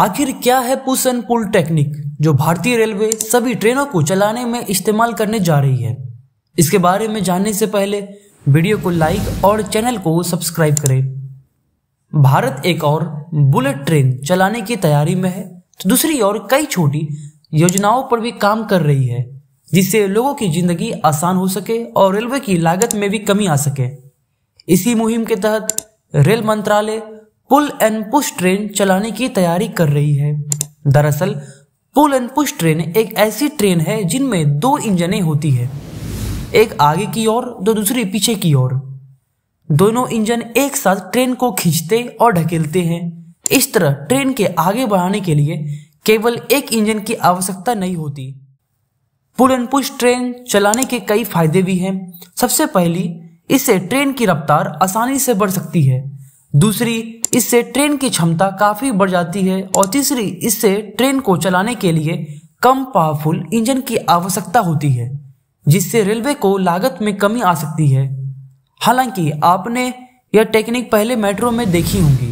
आखिर क्या है पुश एंड पुल टेक्निक जो भारतीय रेलवे सभी ट्रेनों को चलाने में इस्तेमाल करने जा रही है इसके बारे में जानने से पहले वीडियो को लाइक और चैनल को सब्सक्राइब करें भारत एक और बुलेट ट्रेन चलाने की तैयारी में है तो दूसरी ओर कई छोटी योजनाओं पर भी काम कर रही है जिससे लोगों की जिंदगी आसान हो सके और रेलवे की लागत में भी कमी आ सके इसी मुहिम के तहत रेल मंत्रालय पुल एंड पुश ट्रेन चलाने की तैयारी कर रही है दरअसल पुल एंड पुश ट्रेन एक ऐसी ट्रेन है जिनमें दो इंजनें होती है एक आगे की ओर तो दूसरी पीछे की ओर दोनों इंजन एक साथ ट्रेन को खींचते और ढकेलते हैं इस तरह ट्रेन के आगे बढ़ाने के लिए केवल एक इंजन की आवश्यकता नहीं होती पुल एंड पुश ट्रेन चलाने के कई फायदे भी हैं सबसे पहली इससे ट्रेन की रफ्तार आसानी से बढ़ सकती है दूसरी इससे ट्रेन की क्षमता काफ़ी बढ़ जाती है और तीसरी इससे ट्रेन को चलाने के लिए कम पावरफुल इंजन की आवश्यकता होती है जिससे रेलवे को लागत में कमी आ सकती है हालांकि आपने यह टेक्निक पहले मेट्रो में देखी होंगी